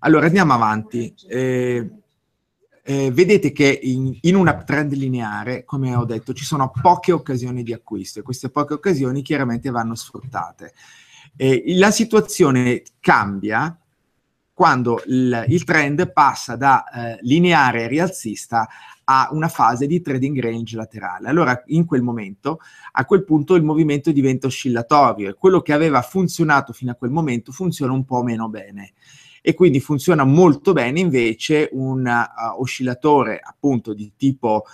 Allora andiamo avanti. Eh, eh, vedete che in, in un uptrend lineare, come ho detto, ci sono poche occasioni di acquisto e queste poche occasioni chiaramente vanno sfruttate. Eh, la situazione cambia quando il, il trend passa da eh, lineare rialzista a una fase di trading range laterale. Allora, in quel momento, a quel punto il movimento diventa oscillatorio e quello che aveva funzionato fino a quel momento funziona un po' meno bene e quindi funziona molto bene invece un uh, oscillatore appunto di tipo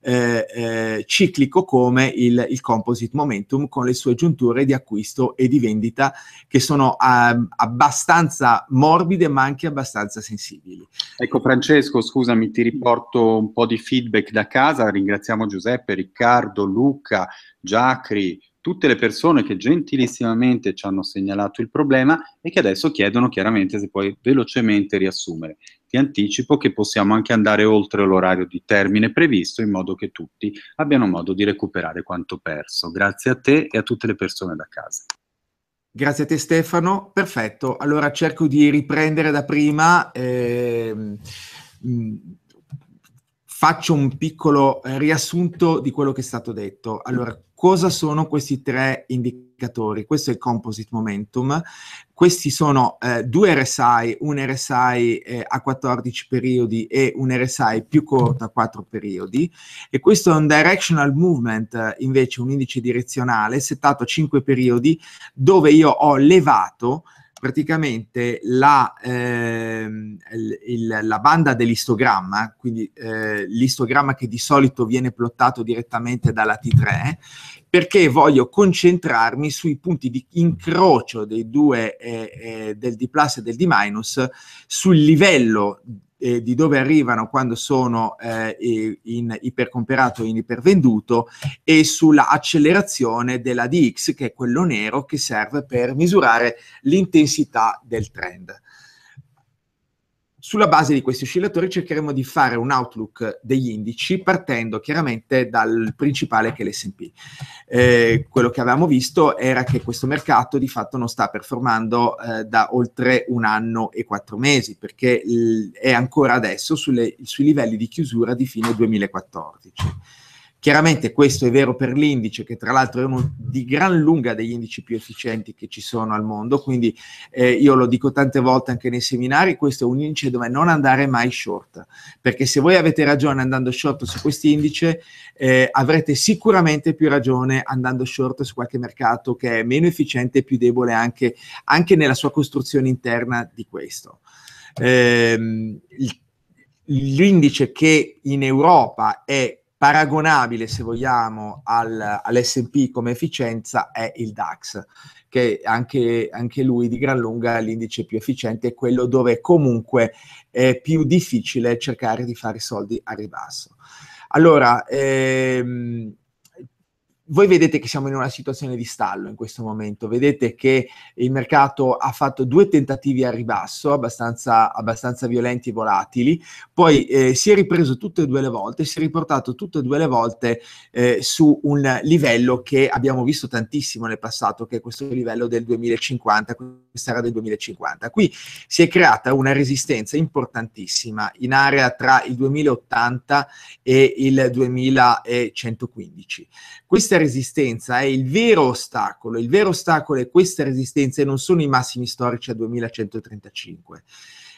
eh, eh, ciclico come il, il, Composite Momentum con le sue giunture di acquisto e di vendita che sono uh, abbastanza morbide ma anche abbastanza sensibili. Ecco Francesco, scusami, ti riporto un po' di feedback da casa, ringraziamo Giuseppe, Riccardo, Luca, Giacri, tutte le persone che gentilissimamente ci hanno segnalato il problema e che adesso chiedono chiaramente se puoi velocemente riassumere. Ti anticipo che possiamo anche andare oltre l'orario di termine previsto in modo che tutti abbiano modo di recuperare quanto perso. Grazie a te e a tutte le persone da casa. Grazie a te Stefano, perfetto. Allora cerco di riprendere da prima. Ehm, mm, faccio un piccolo riassunto di quello che è stato detto. Allora, Cosa sono questi tre indicatori? Questo è il composite momentum. Questi sono eh, due RSI, un RSI eh, a 14 periodi e un RSI più corto a 4 periodi. E questo è un directional movement, eh, invece un indice direzionale settato a 5 periodi, dove io ho levato praticamente la, ehm, il, la banda dell'istogramma, quindi eh, l'istogramma che di solito viene plottato direttamente dalla T3, perché voglio concentrarmi sui punti di incrocio dei due, eh, eh, del D plus e del D minus, sul livello eh, di dove arrivano quando sono eh, in ipercomperato e in ipervenduto e sulla accelerazione della DX che è quello nero che serve per misurare l'intensità del trend. Sulla base di questi oscillatori cercheremo di fare un outlook degli indici partendo chiaramente dal principale che è l'S&P. Eh, quello che avevamo visto era che questo mercato di fatto non sta performando eh, da oltre un anno e quattro mesi perché l- è ancora adesso sulle, sui livelli di chiusura di fine 2014. Chiaramente questo è vero per l'indice, che tra l'altro è uno di gran lunga degli indici più efficienti che ci sono al mondo, quindi eh, io lo dico tante volte anche nei seminari, questo è un indice dove non andare mai short, perché se voi avete ragione andando short su questo indice, eh, avrete sicuramente più ragione andando short su qualche mercato che è meno efficiente e più debole anche, anche nella sua costruzione interna di questo. Eh, l'indice che in Europa è paragonabile, se vogliamo, al, all'SP come efficienza è il DAX, che anche, anche, lui di gran lunga è l'indice più efficiente, è quello dove comunque è più difficile cercare di fare soldi a ribasso. Allora, ehm, voi vedete che siamo in una situazione di stallo in questo momento, vedete che il mercato ha fatto due tentativi a ribasso abbastanza, abbastanza violenti e volatili, poi eh, si è ripreso tutte e due le volte, si è riportato tutte e due le volte eh, su un livello che abbiamo visto tantissimo nel passato, che è questo livello del 2050, questa era del 2050. Qui si è creata una resistenza importantissima in area tra il 2080 e il 2115. Questa questa resistenza è il vero ostacolo, il vero ostacolo è questa resistenza e non sono i massimi storici a 2135.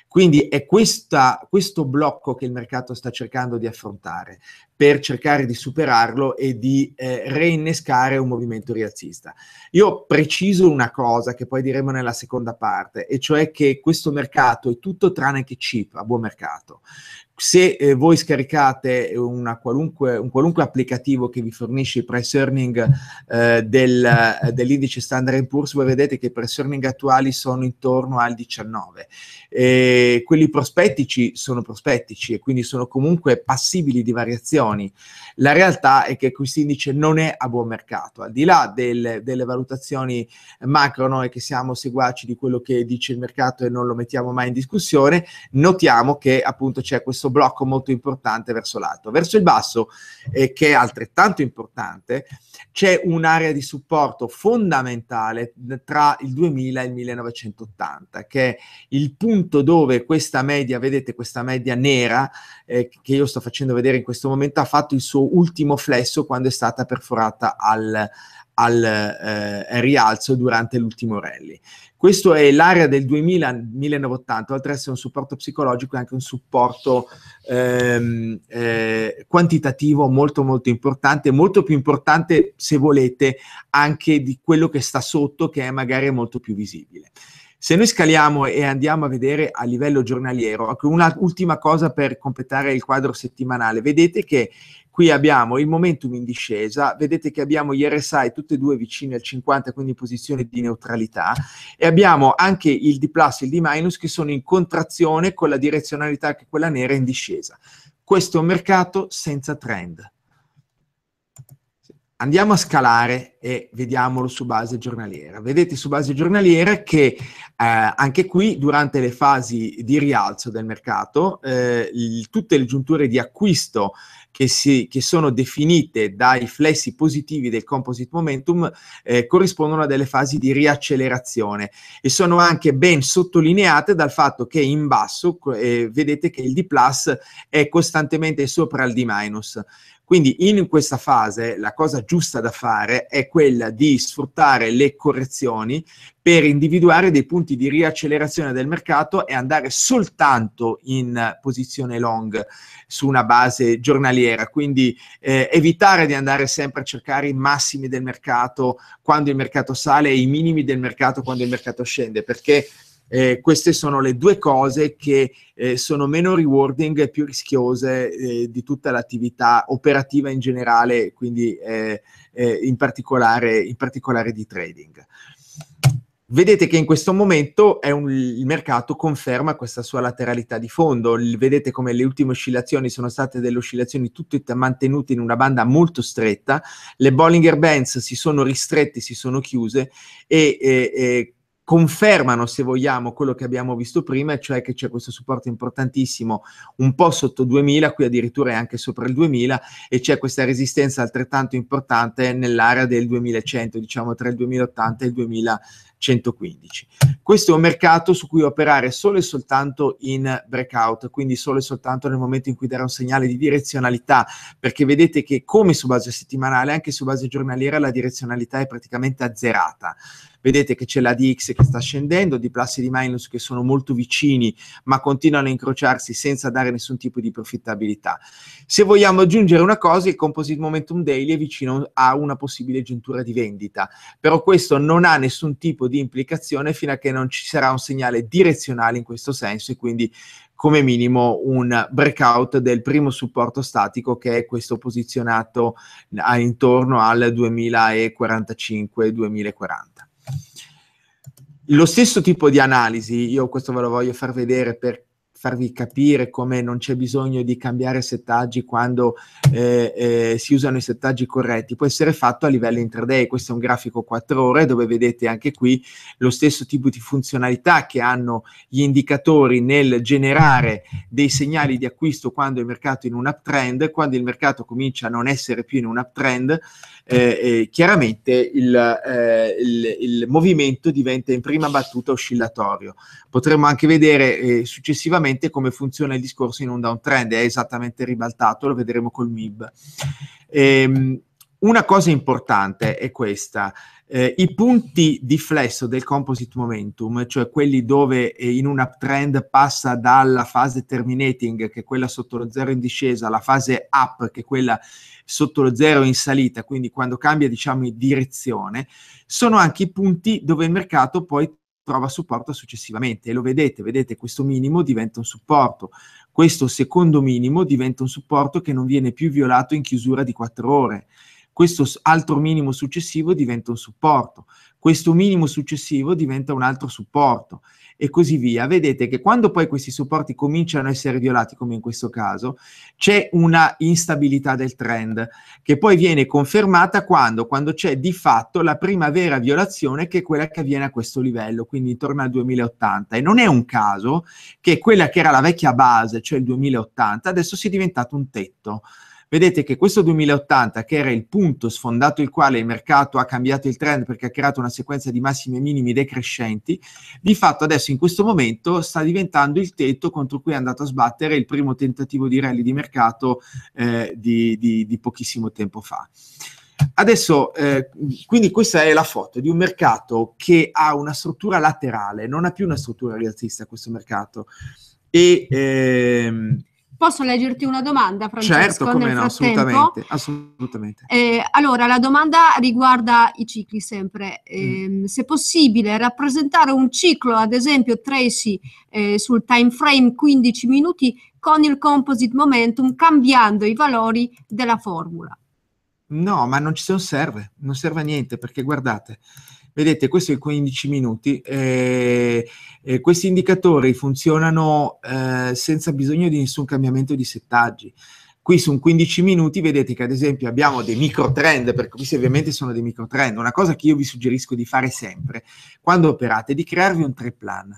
Quindi è questa, questo blocco che il mercato sta cercando di affrontare per cercare di superarlo e di eh, reinnescare un movimento rialzista. Io preciso una cosa che poi diremo nella seconda parte, e cioè che questo mercato è tutto tranne che cheap, a buon mercato. Se eh, voi scaricate qualunque, un qualunque applicativo che vi fornisce i price earning eh, del, eh, dell'indice Standard Poor's, voi vedete che i price earning attuali sono intorno al 19. E eh, quelli prospettici sono prospettici e quindi sono comunque passibili di variazione valutazioni. La realtà è che questo indice non è a buon mercato, al di là del, delle valutazioni macro, noi che siamo seguaci di quello che dice il mercato e non lo mettiamo mai in discussione, notiamo che appunto c'è questo blocco molto importante verso l'alto. Verso il basso, eh, che è altrettanto importante, c'è un'area di supporto fondamentale tra il 2000 e il 1980, che è il punto dove questa media, vedete questa media nera eh, che io sto facendo vedere in questo momento, Carretta ha fatto il suo ultimo flesso quando è stata perforata al, al eh, rialzo durante l'ultimo rally. Questo è l'area del 2000-1980, oltre ad essere un supporto psicologico è anche un supporto ehm, eh, quantitativo molto molto importante, molto più importante se volete anche di quello che sta sotto che è magari molto più visibile. Se noi scaliamo e andiamo a vedere a livello giornaliero, ecco, un'ultima cosa per completare il quadro settimanale, vedete che qui abbiamo il momentum in discesa, vedete che abbiamo gli RSI tutti e due vicini al 50, quindi in posizione di neutralità, e abbiamo anche il D plus e il D minus che sono in contrazione con la direzionalità che quella nera è in discesa. Questo è un mercato senza trend andiamo a scalare e vediamolo su base giornaliera. Vedete su base giornaliera che eh, anche qui durante le fasi di rialzo del mercato eh, il, tutte le giunture di acquisto che, si, che, sono definite dai flessi positivi del composite momentum eh, corrispondono a delle fasi di riaccelerazione e sono anche ben sottolineate dal fatto che in basso eh, vedete che il D plus è costantemente sopra il D minus. Quindi in questa fase la cosa giusta da fare è quella di sfruttare le correzioni per individuare dei punti di riaccelerazione del mercato e andare soltanto in posizione long su una base giornaliera, quindi eh, evitare di andare sempre a cercare i massimi del mercato quando il mercato sale e i minimi del mercato quando il mercato scende, perché eh, queste sono le due cose che eh, sono meno rewarding e più rischiose eh, di tutta l'attività operativa in generale, quindi eh, eh, in particolare, in, particolare, di trading. Vedete che in questo momento un, il mercato conferma questa sua lateralità di fondo, vedete come le ultime oscillazioni sono state delle oscillazioni tutte mantenute in una banda molto stretta, le Bollinger Bands si sono ristrette, si sono chiuse e confermano, se vogliamo, quello che abbiamo visto prima, cioè che c'è questo supporto importantissimo un po' sotto 2000, qui addirittura è anche sopra il 2000, e c'è questa resistenza altrettanto importante nell'area del 2100, diciamo tra il 2080 e il 2115. Questo è un mercato su cui operare solo e soltanto in breakout, quindi solo e soltanto nel momento in cui darà un segnale di direzionalità, perché vedete che come su base settimanale, anche su base giornaliera, la direzionalità è praticamente azzerata vedete che c'è la di X che sta scendendo, di plus e di minus che sono molto vicini ma continuano a incrociarsi senza dare nessun tipo di profittabilità. Se vogliamo aggiungere una cosa, il Composite Momentum Daily è vicino a una possibile giuntura di vendita, però questo non ha nessun tipo di implicazione fino a che non ci sarà un segnale direzionale in questo senso e quindi come minimo un breakout del primo supporto statico che è questo posizionato intorno al 2045-2040. Lo stesso tipo di analisi, io questo ve lo voglio far vedere per farvi capire come non c'è bisogno di cambiare settaggi quando eh, eh, si usano i settaggi corretti, può essere fatto a livello intraday. Questo è un grafico 4 ore dove vedete anche qui lo stesso tipo di funzionalità che hanno gli indicatori nel generare dei segnali di acquisto quando il mercato è in un uptrend, quando il mercato comincia a non essere più in un uptrend, eh, chiaramente il, eh, il, il, movimento diventa in prima battuta oscillatorio. Potremmo anche vedere eh, successivamente come funziona il discorso in un downtrend, è esattamente ribaltato, lo vedremo col MIB. Ehm, una cosa importante è questa. Eh, I punti di flesso del composite momentum, cioè quelli dove eh, in un uptrend passa dalla fase terminating, che è quella sotto lo zero in discesa, alla fase up, che è quella sotto lo zero in salita, quindi quando cambia diciamo direzione, sono anche i punti dove il mercato poi trova supporto successivamente e lo vedete, vedete questo minimo diventa un supporto, questo secondo minimo diventa un supporto che non viene più violato in chiusura di quattro ore questo altro minimo successivo diventa un supporto, questo minimo successivo diventa un altro supporto e così via. Vedete che quando poi questi supporti cominciano a essere violati, come in questo caso, c'è una instabilità del trend che poi viene confermata quando, quando c'è di fatto la prima vera violazione che è quella che avviene a questo livello, quindi intorno al 2080. E non è un caso che quella che era la vecchia base, cioè il 2080, adesso sia diventato un tetto vedete che questo 2080, che era il punto sfondato il quale il mercato ha cambiato il trend perché ha creato una sequenza di massimi e minimi decrescenti, di fatto adesso in questo momento sta diventando il tetto contro cui è andato a sbattere il primo tentativo di rally di mercato eh, di, di, di pochissimo tempo fa. Adesso, eh, quindi questa è la foto di un mercato che ha una struttura laterale, non ha più una struttura rialzista questo mercato. E ehm, Posso leggerti una domanda, Francesco? Certo, come no, assolutamente. assolutamente. Eh, allora, la domanda riguarda i cicli sempre. Eh, mm. Ehm, se possibile, rappresentare un ciclo, ad esempio Tracy, eh, sul time frame 15 minuti con il composite momentum, cambiando i valori della formula. No, ma non ci serve, non serve a niente, perché guardate, Vedete, questo è il 15 minuti. Eh, eh, questi indicatori funzionano eh, senza bisogno di nessun cambiamento di settaggi. Qui su un 15 minuti vedete che ad esempio abbiamo dei micro trend, perché questi ovviamente sono dei micro trend. Una cosa che io vi suggerisco di fare sempre quando operate è di crearvi un tre plan.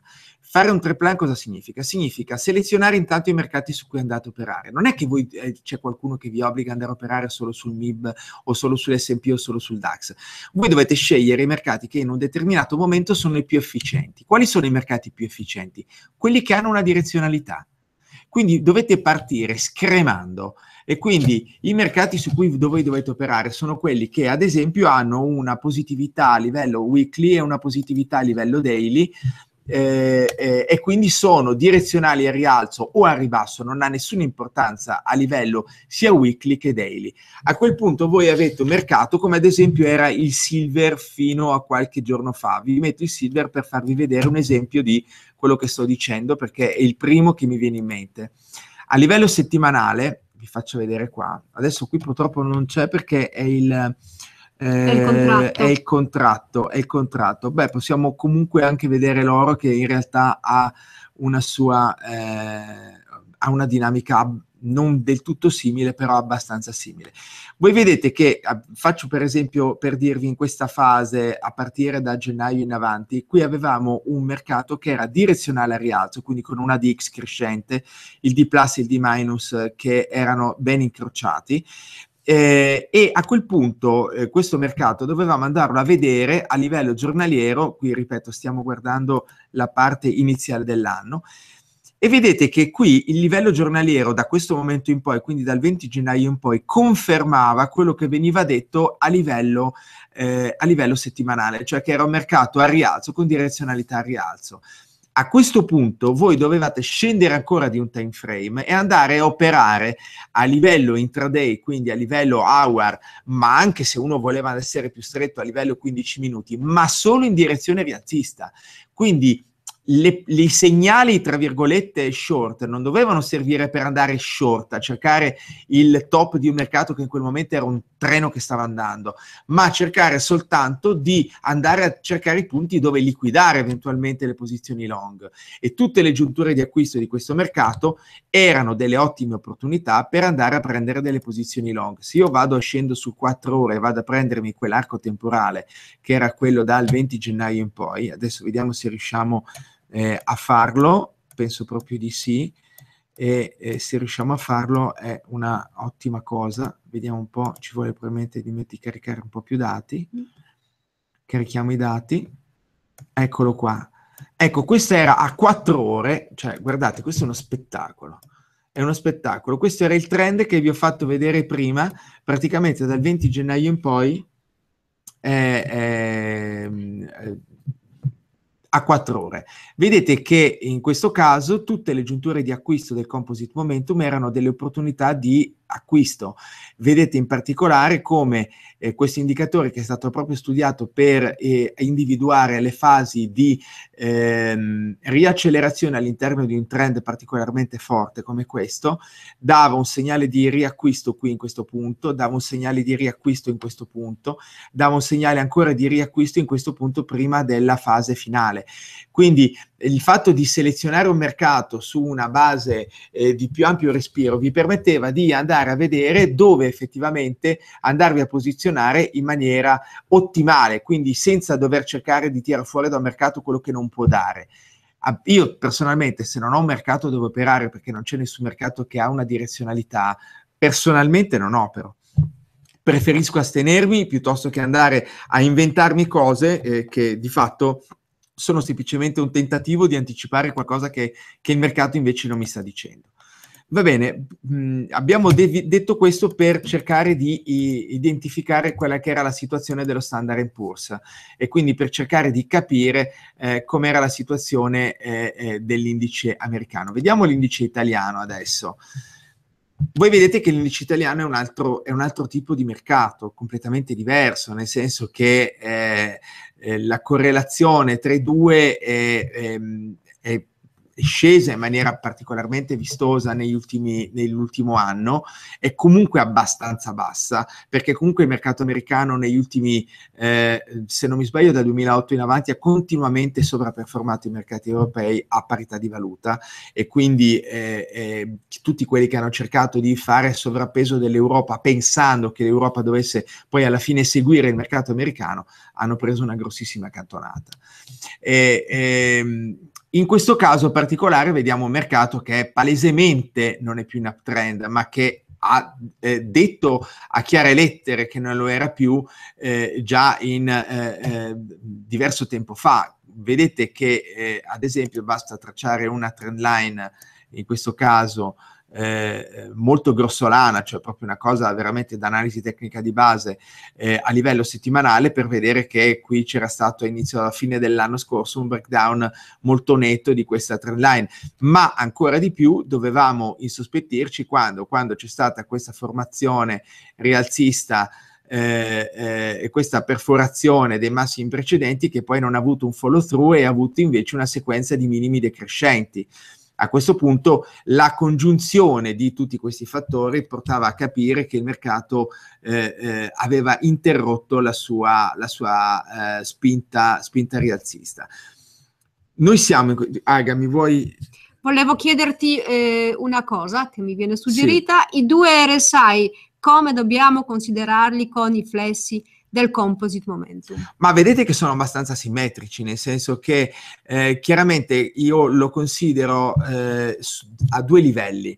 Fare un pre-plan cosa significa? Significa selezionare intanto i mercati su cui andate a operare. Non è che voi, eh, c'è qualcuno che vi obbliga ad andare a operare solo sul MIB o solo sull'S&P o solo sul DAX. Voi dovete scegliere i mercati che in un determinato momento sono i più efficienti. Quali sono i mercati più efficienti? Quelli che hanno una direzionalità. Quindi dovete partire scremando e quindi i mercati su cui voi dovete operare sono quelli che ad esempio hanno una positività a livello weekly e una positività a livello daily eh, eh, e quindi sono direzionali a rialzo o a ribasso, non ha nessuna importanza a livello sia weekly che daily. A quel punto voi avete un mercato come ad esempio era il silver fino a qualche giorno fa. Vi metto il silver per farvi vedere un esempio di quello che sto dicendo perché è il primo che mi viene in mente. A livello settimanale, vi faccio vedere qua, adesso qui purtroppo non c'è perché è il eh, è, il eh, è, il contratto, è il contratto. Beh, possiamo comunque anche vedere l'oro che in realtà ha una sua eh, ha una dinamica non del tutto simile, però abbastanza simile. Voi vedete che ah, faccio per esempio per dirvi in questa fase a partire da gennaio in avanti, qui avevamo un mercato che era direzionale al rialzo, quindi con una DX crescente, il D plus e il D minus che erano ben incrociati, eh, e a quel punto eh, questo mercato dovevamo andarlo a vedere a livello giornaliero, qui ripeto stiamo guardando la parte iniziale dell'anno, e vedete che qui il livello giornaliero da questo momento in poi, quindi dal 20 gennaio in poi, confermava quello che veniva detto a livello, eh, a livello settimanale, cioè che era un mercato a rialzo con direzionalità a rialzo a questo punto voi dovevate scendere ancora di un time frame e andare a operare a livello intraday, quindi a livello hour, ma anche se uno voleva essere più stretto a livello 15 minuti, ma solo in direzione rialzista. Quindi le, i segnali, tra virgolette, short non dovevano servire per andare short, a cercare il top di un mercato che in quel momento era un treno che stava andando, ma cercare soltanto di andare a cercare i punti dove liquidare eventualmente le posizioni long. E tutte le giunture di acquisto di questo mercato erano delle ottime opportunità per andare a prendere delle posizioni long. Se io vado scendo su 4 ore e vado a prendermi quell'arco temporale che era quello dal 20 gennaio in poi, adesso vediamo se riusciamo eh, a farlo, penso proprio di sì, e eh, se riusciamo a farlo è una ottima cosa. Vediamo un po', ci vuole probabilmente di, metti, caricare un po' più dati. Mm. Carichiamo i dati. Eccolo qua. Ecco, questa era a 4 ore, cioè guardate, questo è uno spettacolo. È uno spettacolo. Questo era il trend che vi ho fatto vedere prima, praticamente dal 20 gennaio in poi. Eh, ehm, eh, a 4 ore. Vedete che in questo caso tutte le giunture di acquisto del Composite Momentum erano delle opportunità di acquisto. Vedete in particolare come eh, questo indicatore che è stato proprio studiato per eh, individuare le fasi di ehm, riaccelerazione all'interno di un trend particolarmente forte come questo, dava un segnale di riacquisto qui in questo punto, dava un segnale di riacquisto in questo punto, dava un segnale ancora di riacquisto in questo punto prima della fase finale. Quindi eh, il fatto di selezionare un mercato su una base eh, di più ampio respiro vi permetteva di andare andare a vedere dove effettivamente andarvi a posizionare in maniera ottimale, quindi senza dover cercare di tirare fuori dal mercato quello che non può dare. Io personalmente, se non ho un mercato dove operare, perché non c'è nessun mercato che ha una direzionalità, personalmente non opero preferisco astenermi piuttosto che andare a inventarmi cose eh, che di fatto sono semplicemente un tentativo di anticipare qualcosa che, che il mercato invece non mi sta dicendo. Va bene, mh, mm, abbiamo de- detto questo per cercare di i- identificare quella che era la situazione dello Standard Poor's e quindi per cercare di capire eh, com'era la situazione eh, eh, dell'indice americano. Vediamo l'indice italiano adesso. Voi vedete che l'indice italiano è un, altro, è un altro tipo di mercato, completamente diverso, nel senso che eh, eh, la correlazione tra i due è, ehm, è, è scesa in maniera particolarmente vistosa negli ultimi, nell'ultimo anno, è comunque abbastanza bassa, perché comunque il mercato americano negli ultimi, eh, se non mi sbaglio, dal 2008 in avanti ha continuamente sovraperformato i mercati europei a parità di valuta e quindi eh, eh, tutti quelli che hanno cercato di fare sovrappeso dell'Europa pensando che l'Europa dovesse poi alla fine seguire il mercato americano hanno preso una grossissima cantonata. E, ehm, in questo caso particolare vediamo un mercato che palesemente non è più in uptrend, ma che ha eh, detto a chiare lettere che non lo era più eh, già in eh, eh diverso tempo fa. Vedete che eh, ad esempio basta tracciare una trend line, in questo caso eh, molto grossolana, cioè proprio una cosa veramente d'analisi tecnica di base eh, a livello settimanale per vedere che qui c'era stato all'inizio alla fine dell'anno scorso un breakdown molto netto di questa trend line, ma ancora di più dovevamo insospettirci quando, quando c'è stata questa formazione rialzista eh, eh, questa perforazione dei massimi precedenti che poi non ha avuto un follow through e ha avuto invece una sequenza di minimi decrescenti. A questo punto la congiunzione di tutti questi fattori portava a capire che il mercato eh, eh, aveva interrotto la sua, la sua eh, spinta, spinta rialzista. Noi siamo, in... Aga, mi vuoi... Volevo chiederti eh, una cosa che mi viene suggerita, sì. i due RSI come dobbiamo considerarli con i flessi del composite momentum. Ma vedete che sono abbastanza simmetrici, nel senso che eh, chiaramente io lo considero eh, a due livelli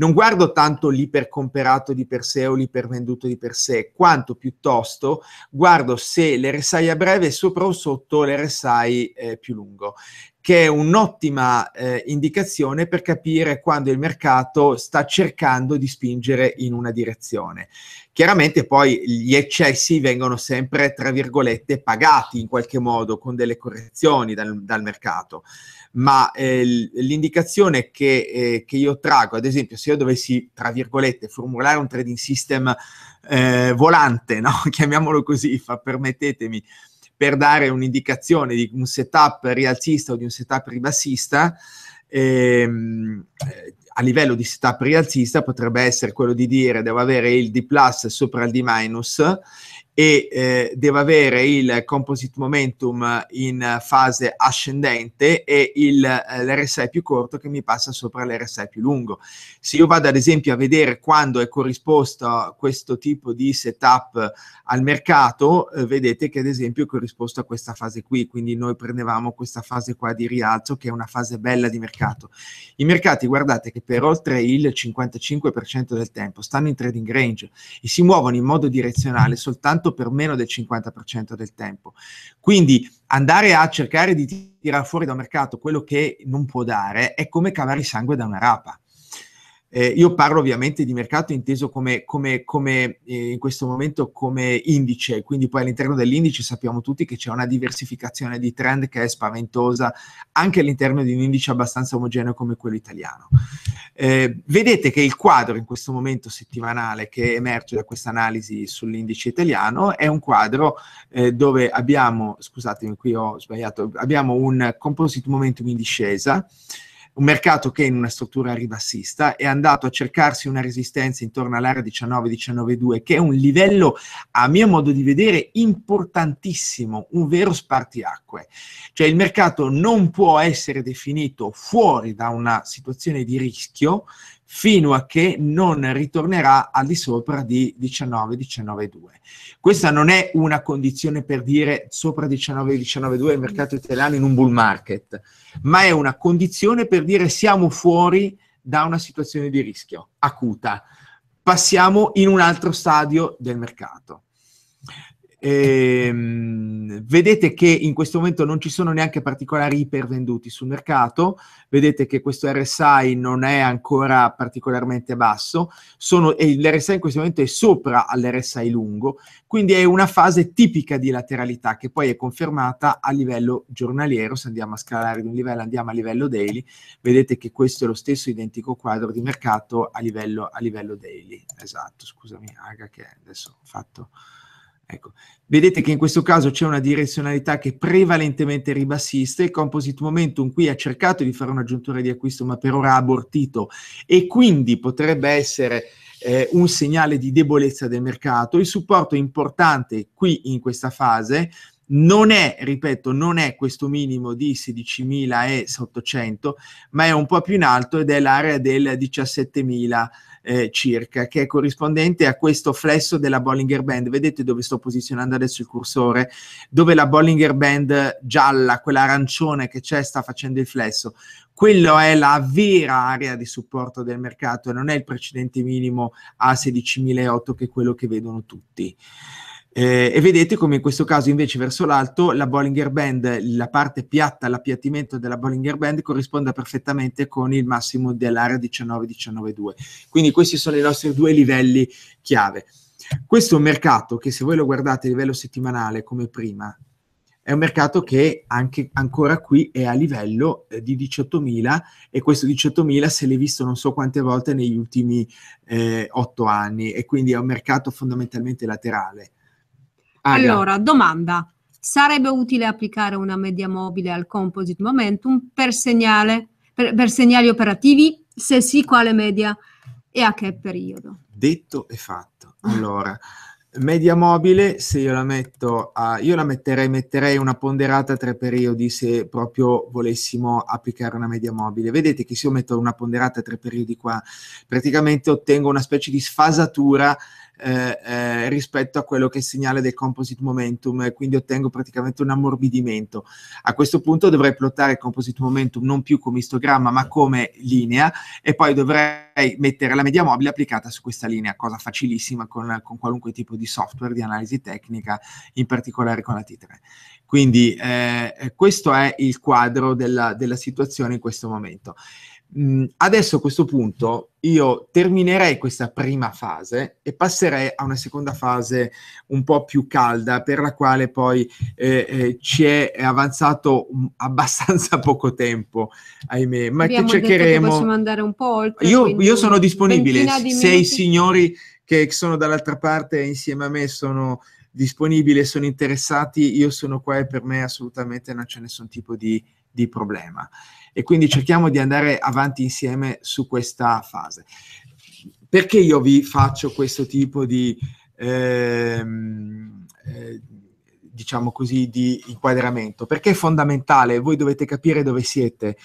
non guardo tanto l'ipercomperato di per sé o l'ipervenduto di per sé, quanto piuttosto guardo se l'RSI a breve è sopra o sotto l'RSI eh, più lungo che è un'ottima eh, indicazione per capire quando il mercato sta cercando di spingere in una direzione. Chiaramente poi gli eccessi vengono sempre, tra virgolette, pagati in qualche modo con delle correzioni dal, dal mercato ma eh, l'indicazione che, eh, che, io trago, ad esempio, se io dovessi, tra virgolette, formulare un trading system eh, volante, no? chiamiamolo così, fa, permettetemi, per dare un'indicazione di un setup rialzista o di un setup ribassista, ehm, eh, a livello di setup rialzista potrebbe essere quello di dire devo avere il D plus sopra il D minus e eh, deve avere il composite momentum in fase ascendente e il, eh, l'RSI più corto che mi passa sopra l'RSI più lungo. Se io vado ad esempio a vedere quando è corrisposto questo tipo di setup al mercato, eh, vedete che ad esempio è corrisposto a questa fase qui, quindi noi prendevamo questa fase qua di rialzo che è una fase bella di mercato. I mercati guardate che per oltre il 55% del tempo stanno in trading range e si muovono in modo direzionale soltanto soltanto per meno del 50% del tempo. Quindi andare a cercare di tirare fuori da un mercato quello che non può dare è come cavare sangue da una rapa. Eh, io parlo ovviamente di mercato inteso come, come, come eh, in questo momento come indice, quindi poi all'interno dell'indice sappiamo tutti che c'è una diversificazione di trend che è spaventosa anche all'interno di un indice abbastanza omogeneo come quello italiano. Eh, vedete che il quadro in questo momento settimanale che emerge da questa analisi sull'indice italiano è un quadro eh, dove abbiamo, scusatemi qui ho sbagliato, abbiamo un composite momentum in discesa, un mercato che in una struttura ribassista è andato a cercarsi una resistenza intorno all'area 19-19,2 che è un livello a mio modo di vedere importantissimo, un vero spartiacque. Cioè il mercato non può essere definito fuori da una situazione di rischio fino a che non ritornerà al di sopra di 19,19,2. Questa non è una condizione per dire sopra 19,19,2 il mercato italiano in un bull market, ma è una condizione per dire siamo fuori da una situazione di rischio acuta, passiamo in un altro stadio del mercato. Ehm, vedete che in questo momento non ci sono neanche particolari ipervenduti sul mercato, vedete che questo RSI non è ancora particolarmente basso, sono, e l'RSI in questo momento è sopra all'RSI lungo, quindi è una fase tipica di lateralità che poi è confermata a livello giornaliero, se andiamo a scalare di un livello andiamo a livello daily, vedete che questo è lo stesso identico quadro di mercato a livello, a livello daily. Esatto, scusami Aga che adesso ho fatto... Ecco, vedete che in questo caso c'è una direzionalità che è prevalentemente ribassista, il composite momentum qui ha cercato di fare una giuntura di acquisto ma per ora ha abortito e quindi potrebbe essere eh, un segnale di debolezza del mercato. Il supporto importante qui in questa fase, non è, ripeto, non è questo minimo di 16.800, ma è un po' più in alto ed è l'area del 17.000 eh, circa, che è corrispondente a questo flesso della Bollinger Band. Vedete dove sto posizionando adesso il cursore? Dove la Bollinger Band gialla, quella arancione che c'è, sta facendo il flesso. Quello è la vera area di supporto del mercato e non è il precedente minimo a 16.800, che è quello che vedono tutti. Eh, e vedete come in questo caso invece verso l'alto la Bollinger Band, la parte piatta, l'appiattimento della Bollinger Band corrisponde perfettamente con il massimo dell'area 19-19-2. Quindi questi sono i nostri due livelli chiave. Questo è un mercato che se voi lo guardate a livello settimanale come prima, è un mercato che anche ancora qui è a livello eh, di 18.000 e questo 18.000 se l'è visto non so quante volte negli ultimi eh, 8 anni e quindi è un mercato fondamentalmente laterale Ah, allora, domanda. Sarebbe utile applicare una media mobile al composite momentum per, segnale, per, per segnali operativi? Se sì, quale media e a che periodo? Detto e fatto. Allora, media mobile, se io la metto a... Io la metterei, metterei una ponderata a tre periodi se proprio volessimo applicare una media mobile. Vedete che se io metto una ponderata a tre periodi qua, praticamente ottengo una specie di sfasatura eh, eh, rispetto a quello che è il segnale del composite momentum e quindi ottengo praticamente un ammorbidimento. A questo punto dovrei plottare il composite momentum non più come istogramma ma come linea e poi dovrei mettere la media mobile applicata su questa linea, cosa facilissima con, con qualunque tipo di software di analisi tecnica, in particolare con la T3. Quindi eh, questo è il quadro della, della situazione in questo momento. Mm, adesso a questo punto io terminerei questa prima fase e passerei a una seconda fase un po' più calda per la quale poi eh, eh, ci è avanzato abbastanza poco tempo, ahimè, ma Abbiamo che cercheremo... Detto che andare un po' oltre. Io, io sono disponibile, di se i signori che sono dall'altra parte insieme a me sono disponibili e sono interessati, io sono qua e per me assolutamente non c'è nessun tipo di di problema. E quindi cerchiamo di andare avanti insieme su questa fase. Perché io vi faccio questo tipo di, ehm, eh, diciamo così, di inquadramento? Perché è fondamentale, voi dovete capire dove siete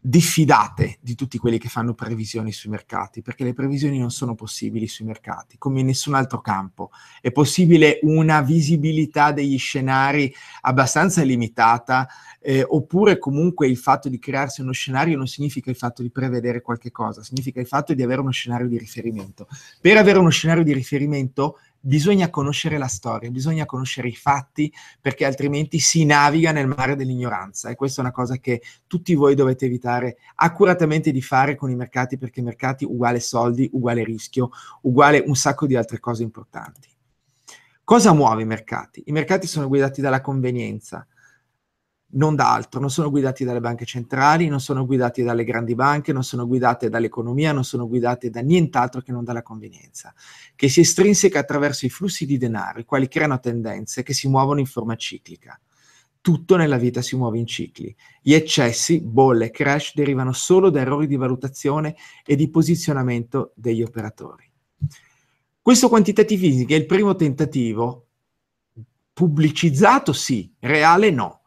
diffidate di tutti quelli che fanno previsioni sui mercati, perché le previsioni non sono possibili sui mercati, come in nessun altro campo. È possibile una visibilità degli scenari abbastanza limitata, eh, oppure comunque il fatto di crearsi uno scenario non significa il fatto di prevedere qualche cosa, significa il fatto di avere uno scenario di riferimento. Per avere uno scenario di riferimento bisogna conoscere la storia, bisogna conoscere i fatti, perché altrimenti si naviga nel mare dell'ignoranza. E questa è una cosa che tutti voi dovete evitare accuratamente di fare con i mercati, perché mercati uguale soldi, uguale rischio, uguale un sacco di altre cose importanti. Cosa muove i mercati? I mercati sono guidati dalla convenienza, non da altro, non sono guidati dalle banche centrali, non sono guidati dalle grandi banche, non sono guidate dall'economia, non sono guidate da nient'altro che non dalla convenienza, che si estrinseca attraverso i flussi di denaro, i quali creano tendenze che si muovono in forma ciclica. Tutto nella vita si muove in cicli. Gli eccessi, bolle, e crash derivano solo da errori di valutazione e di posizionamento degli operatori. Questo quantitative easing è il primo tentativo pubblicizzato sì, reale no,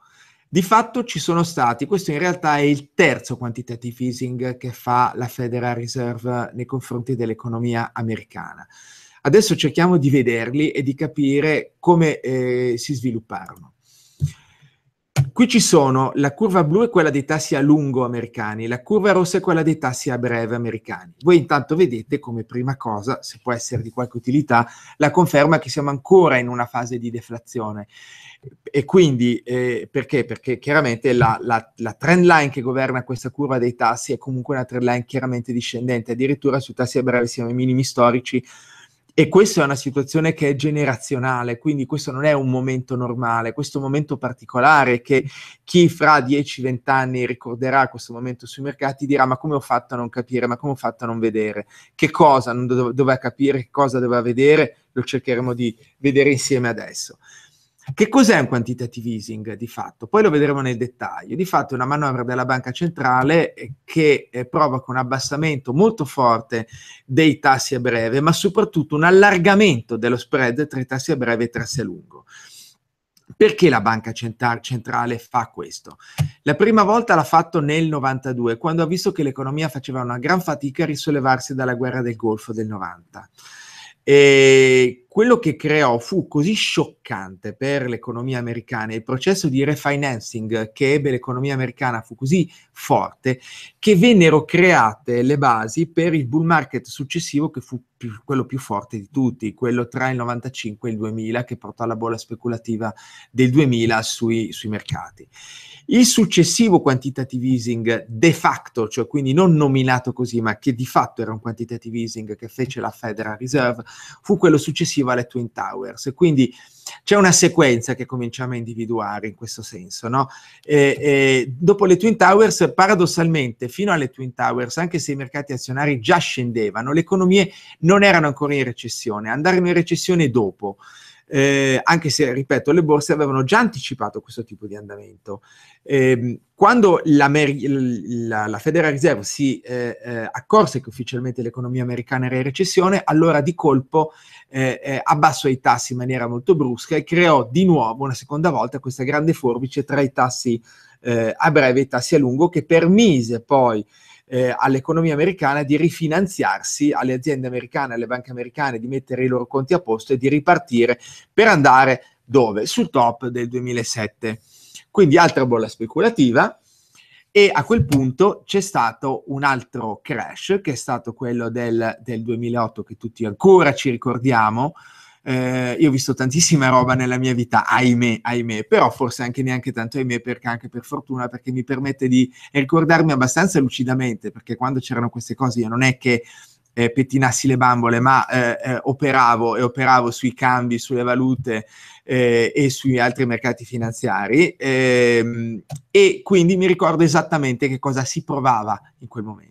di fatto ci sono stati, questo in realtà è il terzo quantitative easing che fa la Federal Reserve nei confronti dell'economia americana. Adesso cerchiamo di vederli e di capire come eh, si svilupparono qui ci sono la curva blu è quella dei tassi a lungo americani, la curva rossa è quella dei tassi a breve americani. Voi intanto vedete come prima cosa, se può essere di qualche utilità, la conferma che siamo ancora in una fase di deflazione. E quindi eh, perché? Perché chiaramente la, la, la trend line che governa questa curva dei tassi è comunque una trend line chiaramente discendente, addirittura sui tassi a breve siamo ai minimi storici e questa è una situazione che è generazionale, quindi questo non è un momento normale, questo è un momento particolare che chi fra 10-20 anni ricorderà questo momento sui mercati dirà ma come ho fatto a non capire, ma come ho fatto a non vedere, che cosa non dov- doveva capire, che cosa doveva vedere, lo cercheremo di vedere insieme adesso. Che cos'è un quantitative easing di fatto? Poi lo vedremo nel dettaglio. Di fatto è una manovra della banca centrale eh, che eh, provoca un abbassamento molto forte dei tassi a breve, ma soprattutto un allargamento dello spread tra i tassi a breve e i tassi a lungo. Perché la banca centrale fa questo? La prima volta l'ha fatto nel 92, quando ha visto che l'economia faceva una gran fatica a risollevarsi dalla guerra del Golfo del 90. E ehm, quello che creò fu così scioccante per l'economia americana, il processo di refinancing che ebbe l'economia americana fu così forte che vennero create le basi per il bull market successivo che fu più, quello più forte di tutti, quello tra il 95 e il 2000 che portò alla bolla speculativa del 2000 sui, sui mercati. Il successivo quantitative easing de facto, cioè quindi non nominato così, ma che di fatto era un quantitative easing che fece la Federal Reserve, fu quello successivo alle Twin Towers. quindi c'è una sequenza che cominciamo a individuare in questo senso. No? E, e dopo le Twin Towers, paradossalmente, fino alle Twin Towers, anche se i mercati azionari già scendevano, le economie non erano ancora in recessione, andarono in recessione dopo eh, anche se, ripeto, le borse avevano già anticipato questo tipo di andamento. Eh, quando la, la, la, Federal Reserve si eh, eh, accorse che ufficialmente l'economia americana era in recessione, allora di colpo eh, eh, abbassò i tassi in maniera molto brusca e creò di nuovo una seconda volta questa grande forbice tra i tassi a breve e i tassi a lungo che permise poi eh, all'economia americana di rifinanziarsi, alle aziende americane, alle banche americane, di mettere i loro conti a posto e di ripartire per andare dove? Sul top del 2007. Quindi altra bolla speculativa e a quel punto c'è stato un altro crash che è stato quello del, del 2008 che tutti ancora ci ricordiamo, eh, io ho visto tantissima roba nella mia vita, ahimè, ahimè, però forse anche neanche tanto ahimè, perché anche per fortuna, perché mi permette di ricordarmi abbastanza lucidamente, perché quando c'erano queste cose io non è che eh, pettinassi le bambole, ma eh, eh, operavo e operavo sui cambi, sulle valute eh, e sui altri mercati finanziari ehm, e quindi mi ricordo esattamente che cosa si provava in quel momento.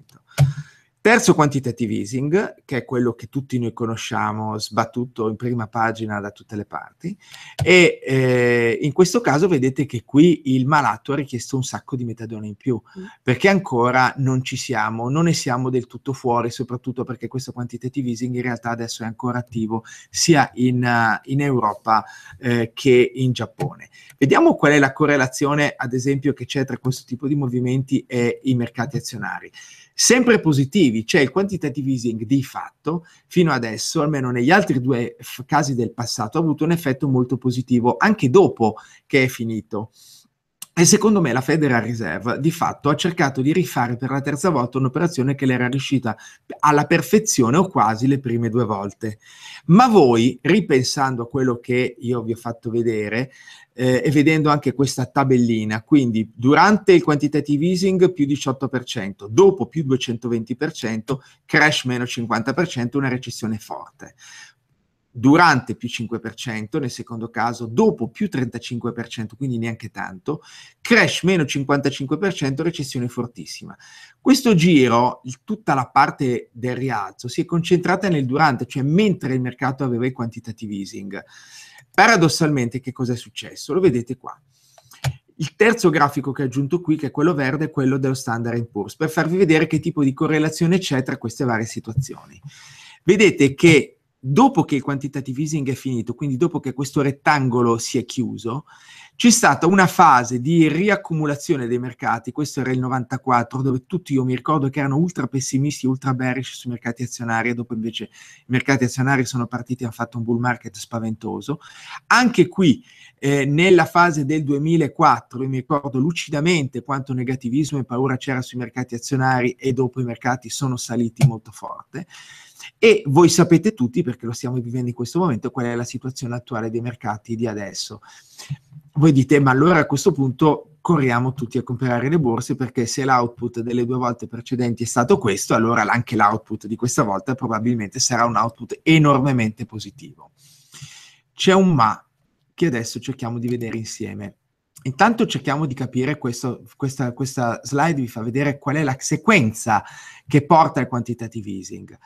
Terzo quantitative easing, che è quello che tutti noi conosciamo, sbattuto in prima pagina da tutte le parti, e eh, in questo caso vedete che qui il malato ha richiesto un sacco di metadone in più, mm. perché ancora non ci siamo, non ne siamo del tutto fuori, soprattutto perché questo quantitative easing in realtà adesso è ancora attivo sia in, uh, in Europa eh, che in Giappone. Vediamo qual è la correlazione, ad esempio, che c'è tra questo tipo di movimenti e i mercati azionari. Sempre positivo motivi c'è cioè il quantitative easing di fatto, fino adesso, almeno negli altri due f- casi del passato, ha avuto un effetto molto positivo anche dopo che è finito. E secondo me la Federal Reserve di fatto ha cercato di rifare per la terza volta un'operazione che le era riuscita alla perfezione o quasi le prime due volte. Ma voi, ripensando a quello che io vi ho fatto vedere eh, e vedendo anche questa tabellina, quindi durante il quantitative easing più 18%, dopo più 220%, crash meno 50%, una recessione forte durante più 5%, nel secondo caso dopo più 35%, quindi neanche tanto, crash meno 55%, recessione fortissima. Questo giro, tutta la parte del rialzo, si è concentrata nel durante, cioè mentre il mercato aveva i quantitative easing. Paradossalmente che cosa è successo? Lo vedete qua. Il terzo grafico che ho aggiunto qui, che è quello verde, è quello dello standard Poor's, per farvi vedere che tipo di correlazione c'è tra queste varie situazioni. Vedete che dopo che il quantitative easing è finito, quindi dopo che questo rettangolo si è chiuso, c'è stata una fase di riaccumulazione dei mercati, questo era il 94, dove tutti io mi ricordo che erano ultra pessimisti, ultra bearish sui mercati azionari, e dopo invece i mercati azionari sono partiti e hanno fatto un bull market spaventoso. Anche qui, eh, nella fase del 2004, io mi ricordo lucidamente quanto negativismo e paura c'era sui mercati azionari e dopo i mercati sono saliti molto forte. E voi sapete tutti, perché lo stiamo vivendo in questo momento, qual è la situazione attuale dei mercati di adesso voi dite ma allora a questo punto corriamo tutti a comprare le borse perché se l'output delle due volte precedenti è stato questo, allora anche l'output di questa volta probabilmente sarà un output enormemente positivo. C'è un ma che adesso cerchiamo di vedere insieme. Intanto cerchiamo di capire, questo, questa, questa slide vi fa vedere qual è la sequenza che porta al quantitative easing.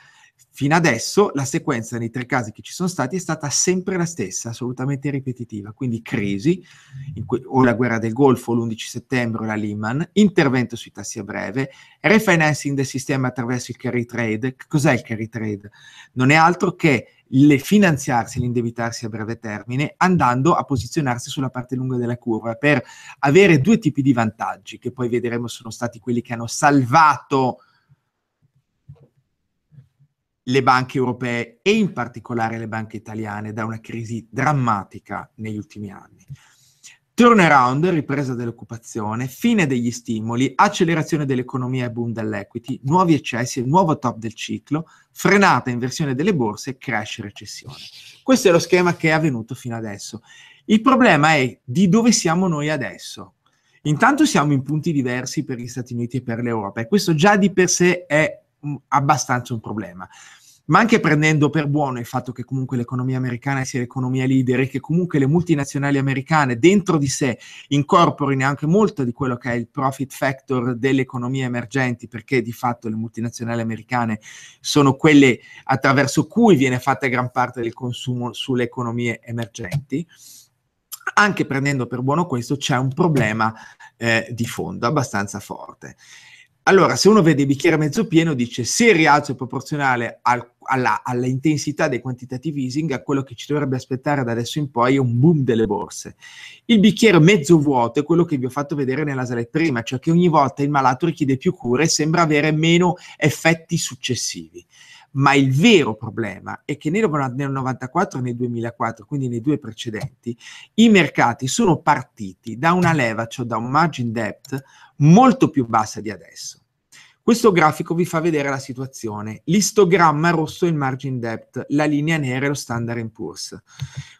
Fino adesso la sequenza nei tre casi che ci sono stati è stata sempre la stessa, assolutamente ripetitiva, quindi crisi, que- o la guerra del Golfo, l'11 settembre, la Lehman, intervento sui tassi a breve, refinancing del sistema attraverso il carry trade. Cos'è il carry trade? Non è altro che le finanziarsi, l'indebitarsi a breve termine, andando a posizionarsi sulla parte lunga della curva per avere due tipi di vantaggi, che poi vedremo sono stati quelli che hanno salvato le banche europee e in particolare le banche italiane da una crisi drammatica negli ultimi anni. Turnaround, ripresa dell'occupazione, fine degli stimoli, accelerazione dell'economia e boom dell'equity, nuovi eccessi, il nuovo top del ciclo, frenata inversione delle borse, crash recessione. Questo è lo schema che è avvenuto fino adesso. Il problema è di dove siamo noi adesso. Intanto siamo in punti diversi per gli Stati Uniti e per l'Europa e questo già di per sé è abbastanza un problema. Ma anche prendendo per buono il fatto che comunque l'economia americana sia l'economia leader e che comunque le multinazionali americane dentro di sé incorporino anche molto di quello che è il profit factor delle economie emergenti, perché di fatto le multinazionali americane sono quelle attraverso cui viene fatta gran parte del consumo sulle economie emergenti anche prendendo per buono questo, c'è un problema eh, di fondo abbastanza forte. Allora, se uno vede il bicchiere mezzo pieno, dice se il rialzo è proporzionale al, alla, alla, dei quantitative easing, a quello che ci dovrebbe aspettare da adesso in poi è un boom delle borse. Il bicchiere mezzo vuoto è quello che vi ho fatto vedere nella slide prima, cioè che ogni volta il malato richiede più cure e sembra avere meno effetti successivi ma il vero problema è che nel 1994 e nel 2004, quindi nei due precedenti, i mercati sono partiti da una leva, cioè da un margin debt molto più bassa di adesso. Questo grafico vi fa vedere la situazione. L'istogramma rosso è il margin debt, la linea nera è lo standard Poor's.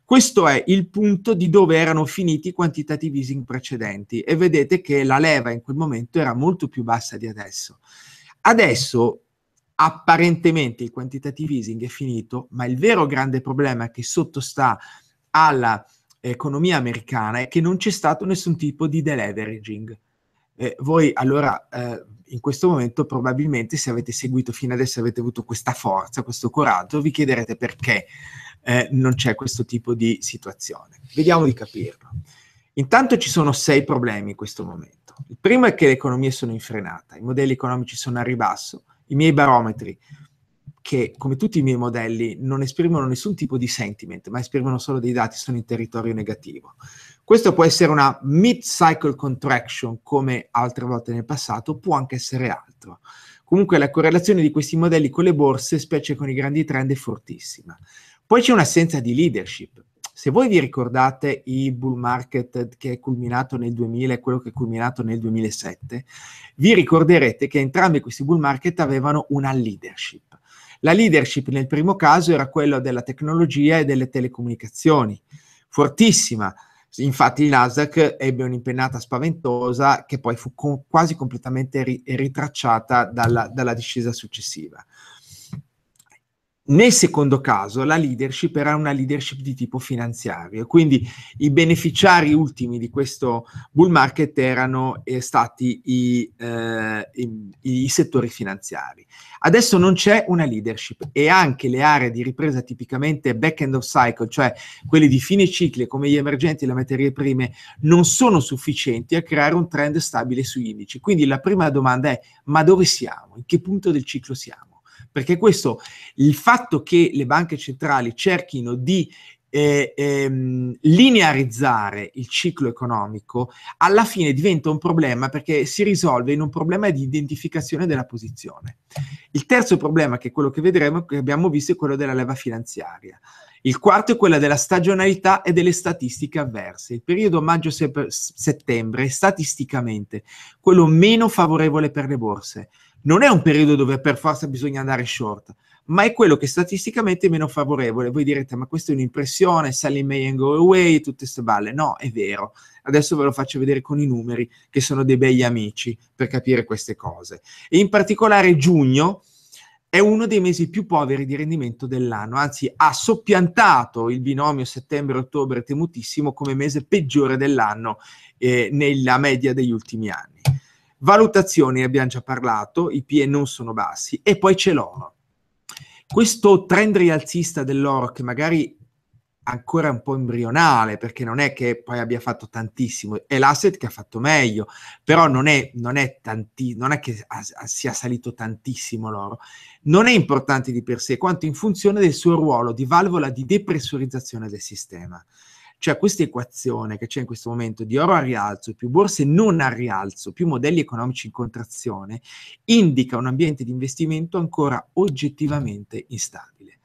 Questo è il punto di dove erano finiti i quantitative easing precedenti e vedete che la leva in quel momento era molto più bassa di adesso. Adesso apparentemente il quantitative easing è finito, ma il vero grande problema che sottostà all'economia americana è che non c'è stato nessun tipo di deleveraging. Eh, voi allora eh, in questo momento probabilmente se avete seguito fino adesso avete avuto questa forza, questo coraggio, vi chiederete perché eh, non c'è questo tipo di situazione. Vediamo di capirlo. Intanto ci sono sei problemi in questo momento. Il primo è che le economie sono infrenate, i modelli economici sono a ribasso, i miei barometri, che come tutti i miei modelli non esprimono nessun tipo di sentiment, ma esprimono solo dei dati, sono in territorio negativo. Questo può essere una mid-cycle contraction, come altre volte nel passato, può anche essere altro. Comunque la correlazione di questi modelli con le borse, specie con i grandi trend, è fortissima. Poi c'è un'assenza di leadership, se voi vi ricordate i bull market che è culminato nel 2000 e quello che è culminato nel 2007, vi ricorderete che entrambi questi bull market avevano una leadership. La leadership nel primo caso era quella della tecnologia e delle telecomunicazioni, fortissima. Infatti il Nasdaq ebbe un'impennata spaventosa che poi fu co- quasi completamente ri- ritracciata dalla, dalla discesa successiva. Nel secondo caso la leadership era una leadership di tipo finanziario, quindi i beneficiari ultimi di questo bull market erano eh, stati i, eh, i, i, settori finanziari. Adesso non c'è una leadership e anche le aree di ripresa tipicamente back end of cycle, cioè quelle di fine cicli come gli emergenti e le materie prime, non sono sufficienti a creare un trend stabile sugli indici. Quindi la prima domanda è ma dove siamo? In che punto del ciclo siamo? perché questo, il fatto che le banche centrali cerchino di eh, ehm, linearizzare il ciclo economico, alla fine diventa un problema perché si risolve in un problema di identificazione della posizione. Il terzo problema, che è quello che vedremo, che abbiamo visto, è quello della leva finanziaria. Il quarto è quello della stagionalità e delle statistiche avverse. Il periodo maggio-settembre è statisticamente quello meno favorevole per le borse non è un periodo dove per forza bisogna andare short, ma è quello che statisticamente è meno favorevole. Voi direte, ma questa è un'impressione, sell in May and go away, tutte queste balle. No, è vero. Adesso ve lo faccio vedere con i numeri, che sono dei begli amici, per capire queste cose. E in particolare giugno è uno dei mesi più poveri di rendimento dell'anno, anzi ha soppiantato il binomio settembre-ottobre temutissimo come mese peggiore dell'anno eh, nella media degli ultimi anni valutazioni abbiamo già parlato, i PE non sono bassi e poi c'è l'oro. Questo trend rialzista dell'oro che magari ancora un po' embrionale perché non è che poi abbia fatto tantissimo, è l'asset che ha fatto meglio, però non è, non è, tanti, non è che a, a, sia salito tantissimo l'oro, non è importante di per sé quanto in funzione del suo ruolo di valvola di depressurizzazione del sistema. Cioè questa equazione che c'è in questo momento di oro a rialzo, più borse non a rialzo, più modelli economici in contrazione, indica un ambiente di investimento ancora oggettivamente instabile.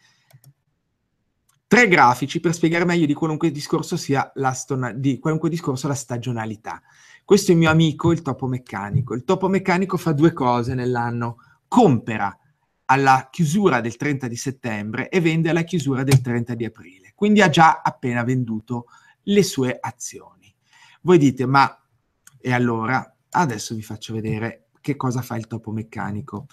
Tre grafici per spiegare meglio di qualunque discorso sia la, di qualunque discorso la stagionalità. Questo è il mio amico, il topo meccanico. Il topo meccanico fa due cose nell'anno. Compera alla chiusura del 30 di settembre e vende alla chiusura del 30 di aprile quindi ha già appena venduto le sue azioni. Voi dite, ma e allora adesso vi faccio vedere che cosa fa il topo meccanico.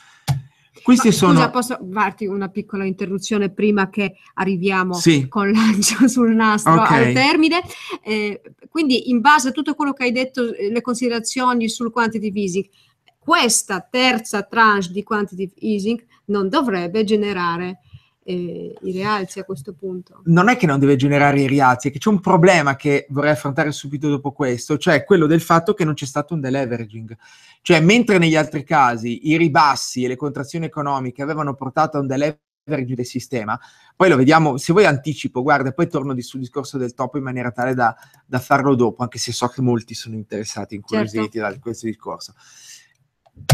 Questi Ma, sono... Scusa, posso farti una piccola interruzione prima che arriviamo sì. con l'ancio sul nastro okay. al termine? Eh, quindi, in base a tutto quello che hai detto, eh, le considerazioni sul quantitative easing, questa terza tranche di quantitative easing non dovrebbe generare eh, i rialzi a questo punto. Non è che non deve generare i rialzi, è che c'è un problema che vorrei affrontare subito dopo questo, cioè quello del fatto che non c'è stato un deleveraging. Cioè, mentre negli altri casi i ribassi e le contrazioni economiche avevano portato a un deleveraging del sistema, poi lo vediamo, se vuoi anticipo, guarda, poi torno di, sul discorso del topo in maniera tale da, da, farlo dopo, anche se so che molti sono interessati, certo. incuriositi certo. da questo discorso.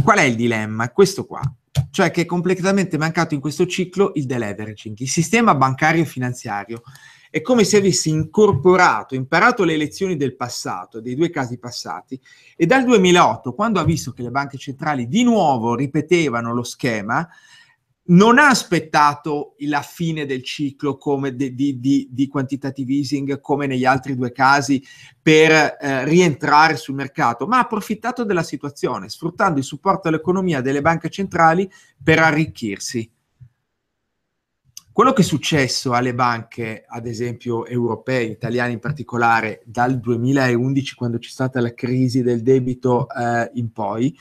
Qual è il dilemma? Questo qua, cioè che è completamente mancato in questo ciclo il deleveraging, il sistema bancario e finanziario. È come se avesse incorporato, imparato le lezioni del passato, dei due casi passati, e dal 2008, quando ha visto che le banche centrali di nuovo ripetevano lo schema, non ha aspettato la fine del ciclo di, di, di, di, quantitative easing come negli altri due casi per eh, rientrare sul mercato, ma ha approfittato della situazione, sfruttando il supporto all'economia delle banche centrali per arricchirsi. Quello che è successo alle banche, ad esempio europee, italiane in particolare, dal 2011, quando c'è stata la crisi del debito eh, in poi,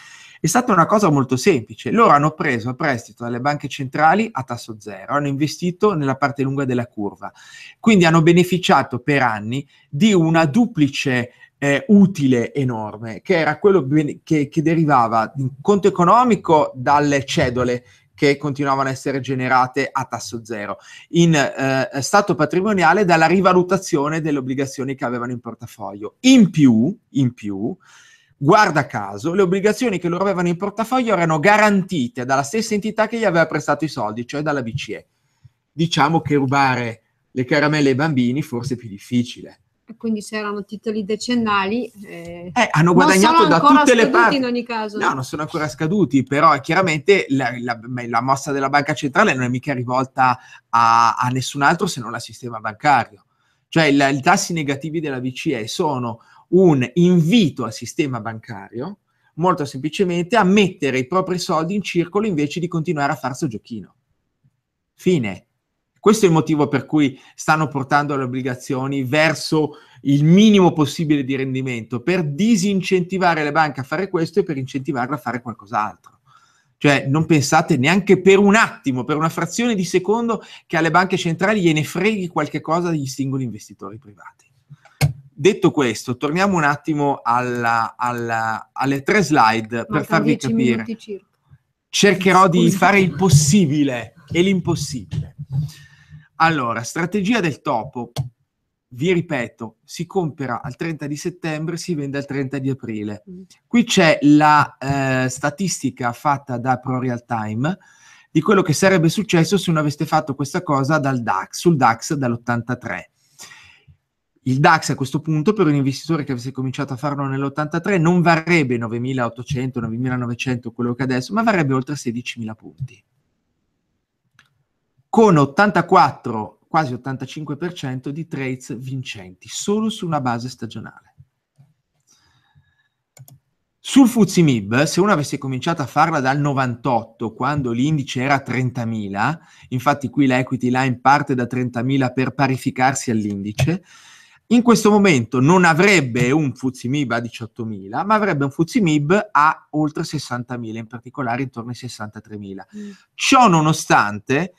è stata una cosa molto semplice. Loro hanno preso prestito dalle banche centrali a tasso zero, hanno investito nella parte lunga della curva. Quindi hanno beneficiato per anni di una duplice eh, utile enorme, che era quello che, che derivava in conto economico dalle cedole che continuavano a essere generate a tasso zero, in eh, stato patrimoniale dalla rivalutazione delle obbligazioni che avevano in portafoglio. In più, in più Guarda caso, le obbligazioni che loro avevano in portafoglio erano garantite dalla stessa entità che gli aveva prestato i soldi, cioè dalla BCE. Diciamo che rubare le caramelle ai bambini forse è più difficile. E quindi erano titoli decennali. Eh, eh hanno guadagnato da tutte le parti. In ogni caso. No, non sono ancora scaduti, però chiaramente la, la, la mossa della banca centrale non è mica rivolta a, a nessun altro se non al sistema bancario cioè il, i tassi negativi della BCE sono un invito al sistema bancario molto semplicemente a mettere i propri soldi in circolo invece di continuare a farsi giochino. Fine. Questo è il motivo per cui stanno portando le obbligazioni verso il minimo possibile di rendimento, per disincentivare le banche a fare questo e per incentivarle a fare qualcos'altro. Cioè non pensate neanche per un attimo, per una frazione di secondo, che alle banche centrali gliene freghi qualche cosa degli singoli investitori privati. Detto questo, torniamo un attimo alla, alla, alle tre slide per farvi capire. Cercherò di fare il possibile e l'impossibile. Allora, strategia del topo vi ripeto, si compra al 30 di settembre, si vende al 30 di aprile. Mm. Qui c'è la eh, statistica fatta da Pro Real Time di quello che sarebbe successo se non aveste fatto questa cosa DAX, sul DAX dall'83. Il DAX a questo punto, per un investitore che avesse cominciato a farlo nell'83, non varrebbe 9.800, 9.900, quello che adesso, ma varrebbe oltre 16.000 punti. Con 84 quasi 85% di trades vincenti, solo su una base stagionale. Sul Mib, se uno avesse cominciato a farla dal 98, quando l'indice era 30.000, infatti qui l'equity line parte da 30.000 per parificarsi all'indice, in questo momento non avrebbe un Mib a 18.000, ma avrebbe un Mib a oltre 60.000, in particolare intorno ai 63.000. Ciò nonostante,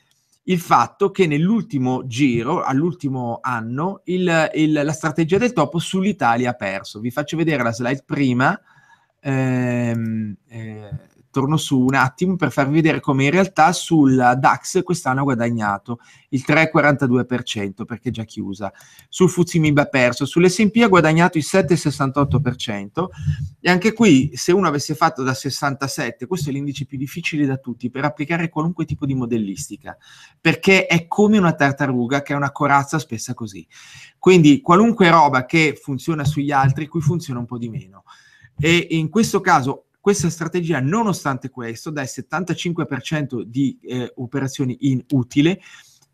il fatto che nell'ultimo giro, all'ultimo anno, il, il, la strategia del topo sull'Italia ha perso. Vi faccio vedere la slide prima. Ehm, eh, torno su un attimo per farvi vedere come in realtà sul DAX quest'anno ha guadagnato il 3,42% perché è già chiusa, sul Fuzimib ha perso, sull'S&P ha guadagnato il 7,68% e anche qui se uno avesse fatto da 67, questo è l'indice più difficile da tutti per applicare qualunque tipo di modellistica, perché è come una tartaruga che è una corazza spessa così. Quindi qualunque roba che funziona sugli altri qui funziona un po' di meno. E in questo caso questa strategia, nonostante questo, dà il 75% di eh, operazioni in utile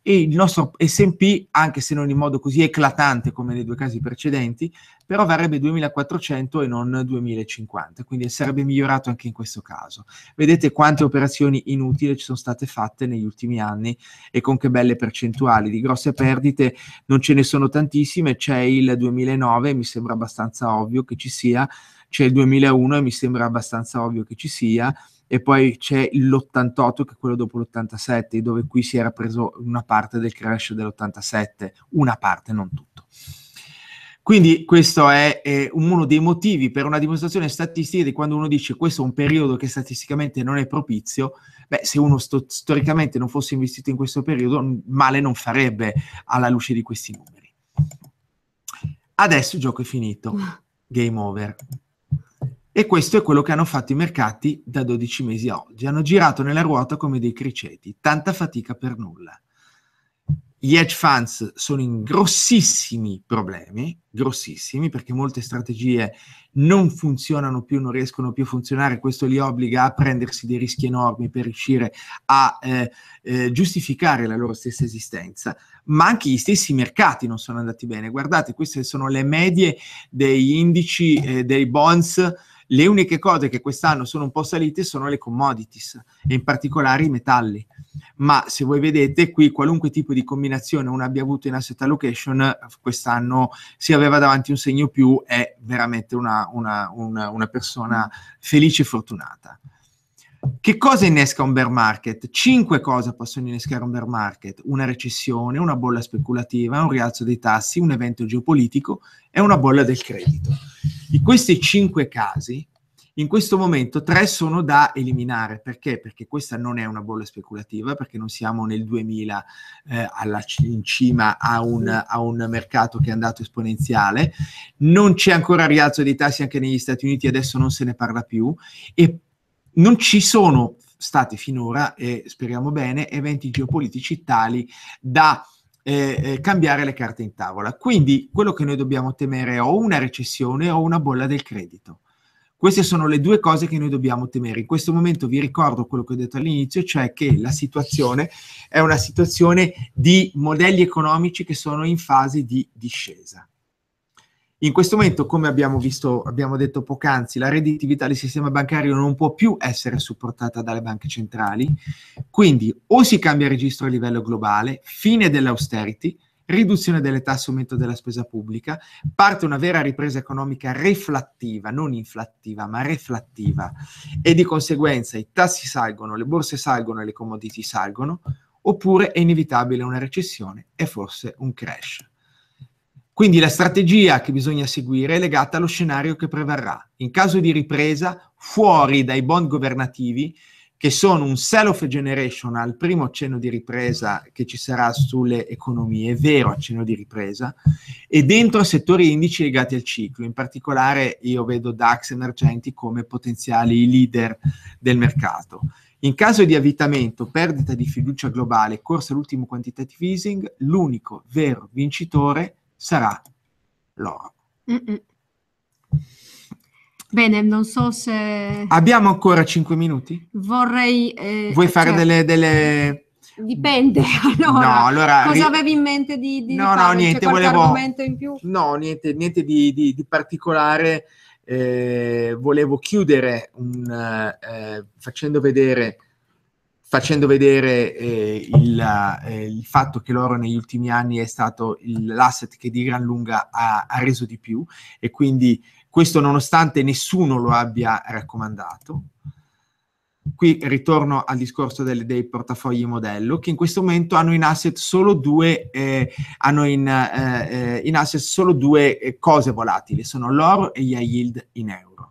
e il nostro S&P, anche se non in modo così eclatante come nei due casi precedenti, però varrebbe 2400 e non 2050, quindi sarebbe migliorato anche in questo caso. Vedete quante operazioni inutili ci sono state fatte negli ultimi anni e con che belle percentuali. Di grosse perdite non ce ne sono tantissime, c'è il 2009, mi sembra abbastanza ovvio che ci sia, c'è il 2001 e mi sembra abbastanza ovvio che ci sia, e poi c'è l'88 che è quello dopo l'87, dove qui si era preso una parte del crash dell'87, una parte, non tutto. Quindi questo è eh, uno dei motivi per una dimostrazione statistica di quando uno dice questo è un periodo che statisticamente non è propizio, beh, se uno sto- storicamente non fosse investito in questo periodo, male non farebbe alla luce di questi numeri. Adesso il gioco è finito, game over. E questo è quello che hanno fatto i mercati da 12 mesi a oggi. Hanno girato nella ruota come dei criceti, tanta fatica per nulla. Gli hedge funds sono in grossissimi problemi, grossissimi, perché molte strategie non funzionano più, non riescono più a funzionare, questo li obbliga a prendersi dei rischi enormi per riuscire a eh, eh, giustificare la loro stessa esistenza, ma anche gli stessi mercati non sono andati bene. Guardate, queste sono le medie degli indici eh, dei bonds le uniche cose che quest'anno sono un po' salite sono le commodities e in particolare i metalli. Ma se voi vedete qui qualunque tipo di combinazione uno abbia avuto in asset allocation, quest'anno si aveva davanti un segno più, è veramente una, una, una, una persona felice e fortunata. Che cosa innesca un bear market? Cinque cose possono innescare un bear market. Una recessione, una bolla speculativa, un rialzo dei tassi, un evento geopolitico e una bolla del credito. Di questi cinque casi, in questo momento tre sono da eliminare. Perché? Perché questa non è una bolla speculativa, perché non siamo nel 2000 eh, alla, in cima a un, a un, mercato che è andato esponenziale, non c'è ancora rialzo dei tassi anche negli Stati Uniti, adesso non se ne parla più, e non ci sono stati finora, e speriamo bene, eventi geopolitici tali da eh, eh, cambiare le carte in tavola. Quindi quello che noi dobbiamo temere è o una recessione o una bolla del credito. Queste sono le due cose che noi dobbiamo temere. In questo momento vi ricordo quello che ho detto all'inizio, cioè che la situazione è una situazione di modelli economici che sono in fase di discesa. In questo momento, come abbiamo visto, abbiamo detto poc'anzi, la redditività del sistema bancario non può più essere supportata dalle banche centrali, quindi o si cambia registro a livello globale, fine dell'austerity, riduzione delle tasse, aumento della spesa pubblica, parte una vera ripresa economica reflattiva, non inflattiva, ma reflattiva, e di conseguenza i tassi salgono, le borse salgono e le commodity salgono, oppure è inevitabile una recessione e forse un crash. Quindi la strategia che bisogna seguire è legata allo scenario che prevarrà. In caso di ripresa, fuori dai bond governativi, che sono un sell-off generation al primo accenno di ripresa che ci sarà sulle economie, vero accenno di ripresa, e dentro settori indici legati al ciclo. In particolare io vedo DAX emergenti come potenziali leader del mercato. In caso di avvitamento, perdita di fiducia globale, corsa all'ultimo quantitative easing, l'unico vero vincitore è sarà l'oro. Mm-mm. Bene, non so se... Abbiamo ancora 5 minuti? Vorrei... Eh, Vuoi fare cioè, delle, delle... Dipende, allora, no, allora cosa ri... avevi in mente di, di no, no, niente, volevo... No, niente, niente di, di, di particolare. Eh, volevo chiudere un, eh, eh facendo vedere facendo vedere eh, il, eh, il, fatto che l'oro negli ultimi anni è stato l'asset che di gran lunga ha, ha, reso di più e quindi questo nonostante nessuno lo abbia raccomandato. Qui ritorno al discorso delle, dei portafogli modello, che in questo momento hanno in asset solo due, eh, in, eh, eh, in asset solo due eh, cose volatili, sono l'oro e gli high yield in euro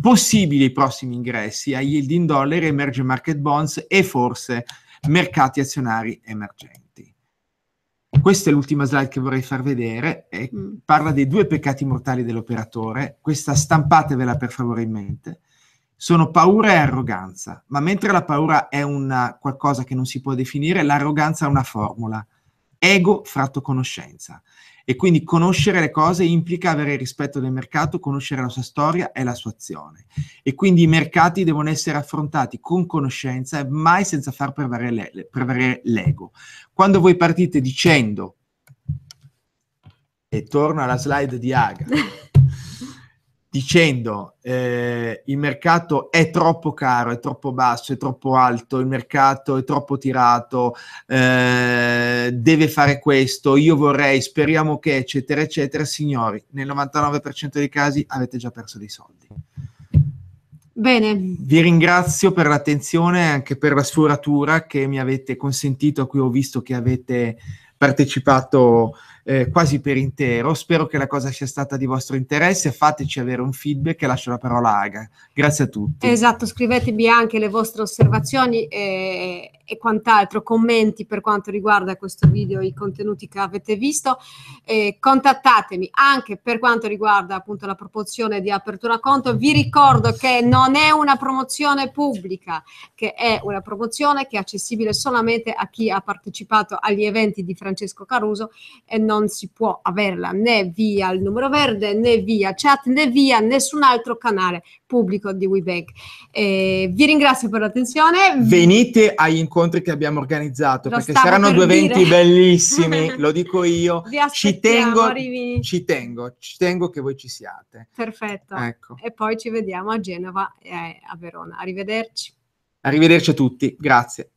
possibili i prossimi ingressi a yield in dollari, emerging market bonds e forse mercati azionari emergenti. Questa è l'ultima slide che vorrei far vedere, eh, parla dei due peccati mortali dell'operatore, questa stampatevela per favore in mente, sono paura e arroganza, ma mentre la paura è una qualcosa che non si può definire, l'arroganza è una formula, ego fratto conoscenza. E quindi conoscere le cose implica avere rispetto del mercato, conoscere la sua storia e la sua azione. E quindi i mercati devono essere affrontati con conoscenza e mai senza far prevalere, le, l'ego. Quando voi partite dicendo, e torno alla slide di Aga, dicendo eh, il mercato è troppo caro, è troppo basso, è troppo alto, il mercato è troppo tirato, eh, deve fare questo, io vorrei, speriamo che, eccetera, eccetera, signori, nel 99% dei casi avete già perso dei soldi. Bene. Vi ringrazio per l'attenzione e anche per la sforatura che mi avete consentito, a cui ho visto che avete partecipato eh, quasi per intero. Spero che la cosa sia stata di vostro interesse. Fateci avere un feedback e lascio la parola a Aga. Grazie a tutti. Esatto, scrivetemi anche le vostre osservazioni e, e quant'altro, commenti per quanto riguarda questo video, i contenuti che avete visto. Eh, contattatemi anche per quanto riguarda appunto la proporzione di apertura conto. Vi ricordo che non è una promozione pubblica, che è una promozione che è accessibile solamente a chi ha partecipato agli eventi di Francesco Caruso e non non si può averla né via il numero verde né via chat né via nessun altro canale pubblico di WeBank. Eh, vi ringrazio per l'attenzione. Venite agli incontri che abbiamo organizzato Lo perché saranno per due eventi bellissimi, lo dico io. Ci tengo, ci tengo, ci tengo, che voi ci siate. Perfetto. Ecco. E poi ci vediamo a Genova e a Verona. Arrivederci. Arrivederci a tutti, grazie.